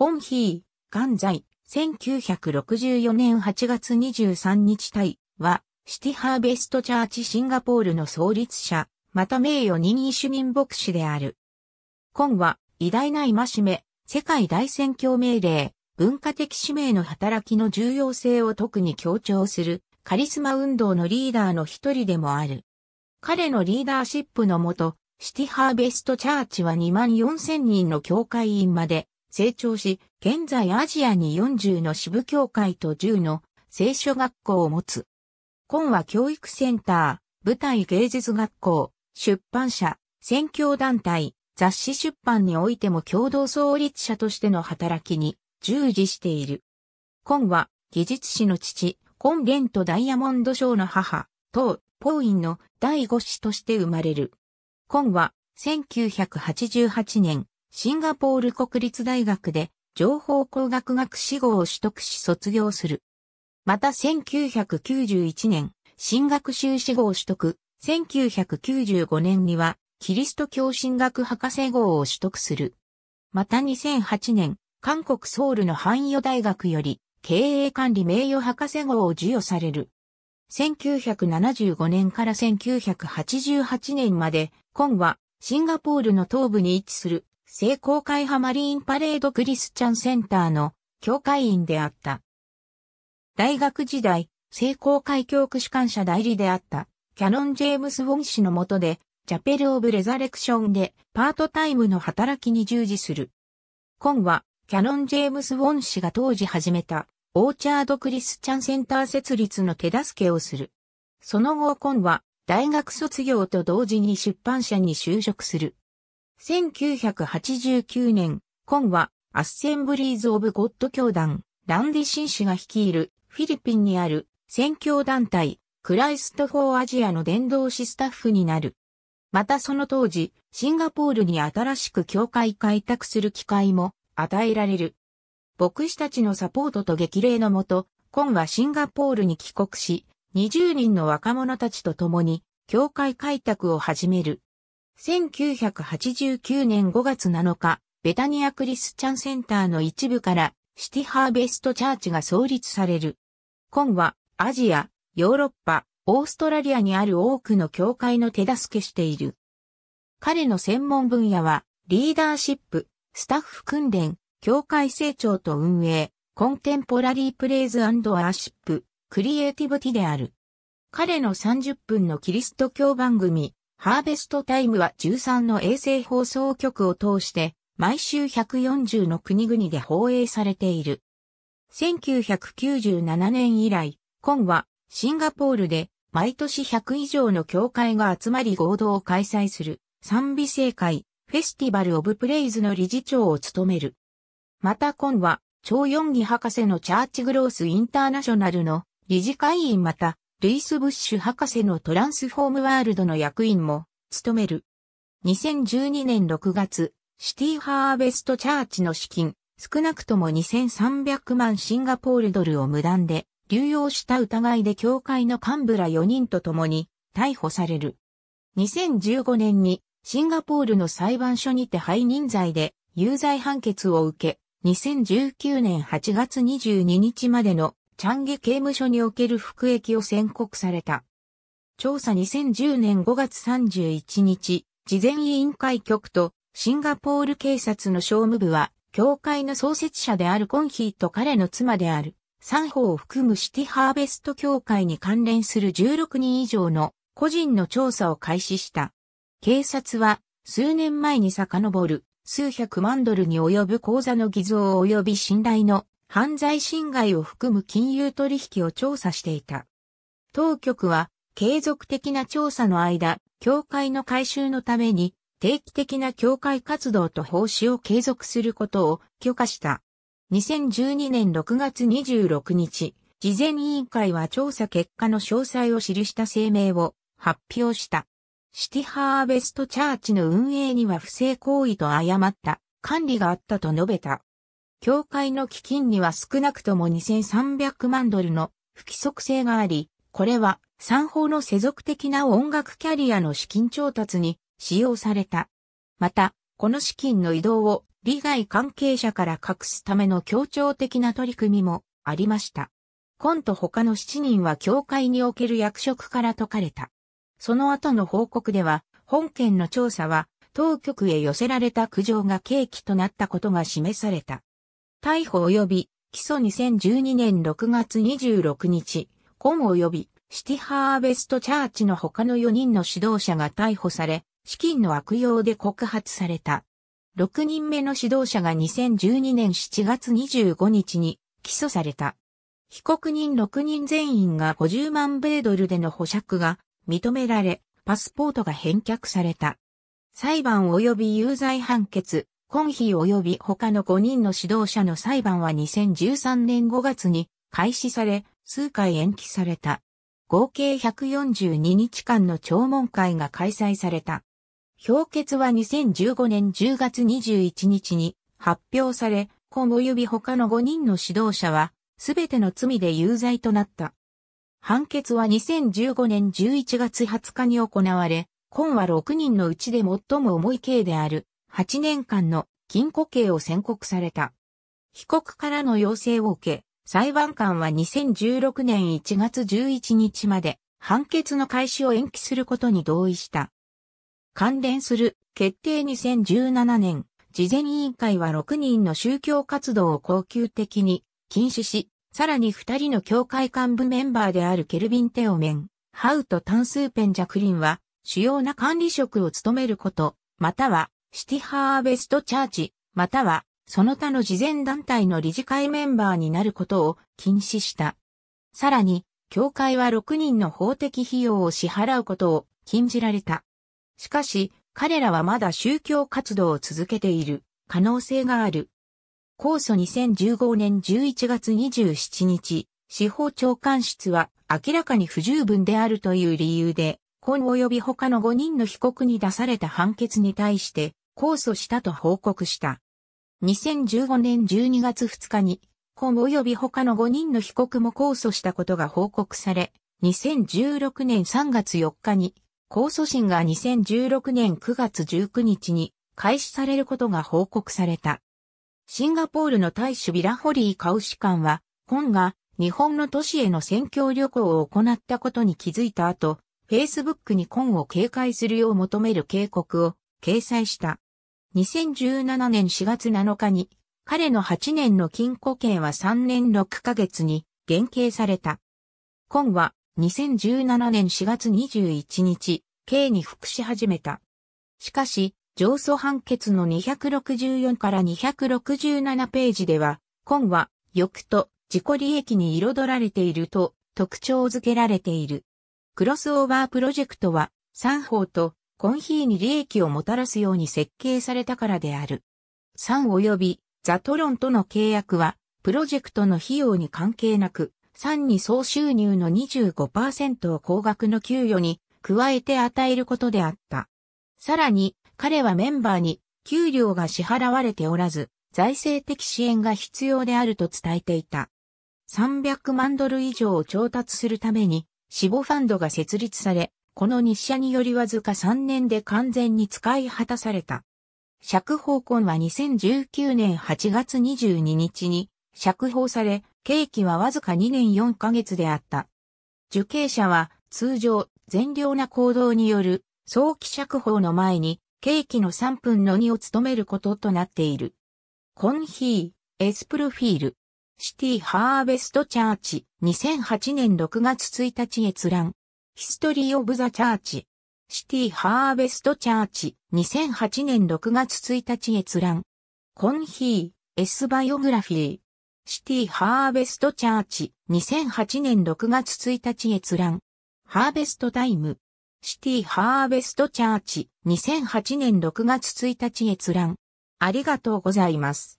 コンヒー、ガンザイ、1964年8月23日対は、シティハーベストチャーチシンガポールの創立者、また名誉任意主任牧師である。コンは、偉大な今しめ、世界大宣教命令、文化的使命の働きの重要性を特に強調する、カリスマ運動のリーダーの一人でもある。彼のリーダーシップのもと、シティハーベストチャーチは2万4000人の教会員まで成長し、現在アジアに40の支部協会と10の聖書学校を持つ。今は教育センター、舞台芸術学校、出版社、宣教団体、雑誌出版においても共同創立者としての働きに従事している。今は技術士の父、コンレントダイヤモンド賞の母、当ポーインの第5子として生まれる。今は1988年シンガポール国立大学で情報工学学士号を取得し卒業する。また1991年、新学習士号を取得、1995年には、キリスト教神学博士号を取得する。また2008年、韓国ソウルの汎用大学より、経営管理名誉博士号を授与される。1975年から1988年まで、今はシンガポールの東部に位置する聖公会派マリーンパレードクリスチャンセンターの教会員であった。大学時代、聖公会教区主管者代理であった、キャノン・ジェームス・ウォン氏の下で、チャペル・オブ・レザレクションでパートタイムの働きに従事する。今は、キャノン・ジェームス・ウォン氏が当時始めた、オーチャード・クリスチャンセンター設立の手助けをする。その後、今は、大学卒業と同時に出版社に就職する。1989年、コンは、アッセンブリーズ・オブ・ゴッド教団、ランディ・シン氏が率いる、フィリピンにある、宣教団体、クライスト・フォー・アジアの伝道師スタッフになる。またその当時、シンガポールに新しく教会開拓する機会も与えられる。牧師たちのサポートと激励のもと、コンはシンガポールに帰国し、20人の若者たちと共に、教会開拓を始める。1989年5月7日、ベタニアクリスチャンセンターの一部からシティハーベストチャーチが創立される。今はアジア、ヨーロッパ、オーストラリアにある多くの教会の手助けしている。彼の専門分野は、リーダーシップ、スタッフ訓練、教会成長と運営、コンテンポラリープレイズアーシップ、クリエイティブティである。彼の30分のキリスト教番組、ハーベストタイムは13の衛星放送局を通して毎週140の国々で放映されている。1997年以来、今はシンガポールで毎年100以上の協会が集まり合同を開催する賛美聖会フェスティバル・オブ・プレイズの理事長を務める。また今は、超四義博士のチャーチグロース・インターナショナルの理事会員またルイス・ブッシュ博士のトランスフォームワールドの役員も務める。2012年6月、シティ・ハーベスト・チャーチの資金、少なくとも2300万シンガポールドルを無断で流用した疑いで教会の幹部ら4人と共に逮捕される。2015年にシンガポールの裁判所にて背任罪で有罪判決を受け、2019年8月22日までのチャンゲ刑務所における服役を宣告された。調査2010年5月31日、事前委員会局とシンガポール警察の商務部は、教会の創設者であるコンヒーと彼の妻である、三方を含むシティハーベスト協会に関連する16人以上の個人の調査を開始した。警察は数年前に遡る数百万ドルに及ぶ口座の偽造及び信頼の犯罪侵害を含む金融取引を調査していた。当局は継続的な調査の間、協会の改修のために定期的な協会活動と奉仕を継続することを許可した。2012年6月26日、事前委員会は調査結果の詳細を記した声明を発表した。シティハーベストチャーチの運営には不正行為と誤った管理があったと述べた。教会の基金には少なくとも2300万ドルの不規則性があり、これは三法の世俗的な音楽キャリアの資金調達に使用された。また、この資金の移動を利害関係者から隠すための協調的な取り組みもありました。今と他の7人は教会における役職から解かれた。その後の報告では、本件の調査は当局へ寄せられた苦情が契機となったことが示された。逮捕及び起訴2012年6月26日、コン及びシティハーベストチャーチの他の4人の指導者が逮捕され、資金の悪用で告発された。6人目の指導者が2012年7月25日に起訴された。被告人6人全員が50万米ドルでの保釈が認められ、パスポートが返却された。裁判及び有罪判決、コンヒ及び他の5人の指導者の裁判は2013年5月に開始され、数回延期された。合計142日間の聴聞会が開催された。評決は2015年10月21日に発表され、今及び他の5人の指導者は、すべての罪で有罪となった。判決は2015年11月20日に行われ、今は6人のうちで最も重い刑である、8年間の禁錮刑を宣告された。被告からの要請を受け、裁判官は2016年1月11日まで判決の開始を延期することに同意した。関連する決定2017年、事前委員会は6人の宗教活動を恒久的に禁止し、さらに2人の教会幹部メンバーであるケルビン・テオメン、ハウとスーペン・ジャクリンは主要な管理職を務めること、またはシティハーベストチャーチ、または、その他の事前団体の理事会メンバーになることを禁止した。さらに、教会は6人の法的費用を支払うことを禁じられた。しかし、彼らはまだ宗教活動を続けている可能性がある。控訴2015年11月27日、司法長官室は明らかに不十分であるという理由で、今及び他の5人の被告に出された判決に対して、控訴したと報告した。2015年12月2日に、コン及び他の5人の被告も控訴したことが報告され、2016年3月4日に、控訴審が2016年9月19日に開始されることが報告された。シンガポールの大使ビラホリー・カウシカンは、コンが日本の都市への選挙旅行を行ったことに気づいた後、Facebook にコンを警戒するよう求める警告を掲載した。2017年4月7日に、彼の8年の禁錮刑は3年6ヶ月に減刑された。今は2017年4月21日、刑に服し始めた。しかし、上訴判決の264から267ページでは、今は欲と自己利益に彩られていると特徴づけられている。クロスオーバープロジェクトは、三法とコンヒーに利益をもたらすように設計されたからである。3及びザトロンとの契約は、プロジェクトの費用に関係なく、ンに総収入の25%を高額の給与に加えて与えることであった。さらに、彼はメンバーに給料が支払われておらず、財政的支援が必要であると伝えていた。300万ドル以上を調達するために、死亡ファンドが設立され、この日射によりわずか3年で完全に使い果たされた。釈放婚は2019年8月22日に釈放され、刑期はわずか2年4ヶ月であった。受刑者は通常善良な行動による早期釈放の前に刑期の3分の2を務めることとなっている。コンヒー、エスプルフィール、シティハーベストチャーチ、2008年6月1日閲覧。ヒストリー・オブ・ザ・チャーチ。シティ・ハーベスト・チャーチ。2008年6月1日閲覧。コンヒー、エス・バイオグラフィー。シティ・ハーベスト・チャーチ。2008年6月1日閲覧。ハーベスト・タイム。シティ・ハーベスト・チャーチ。2008年6月1日閲覧。ありがとうございます。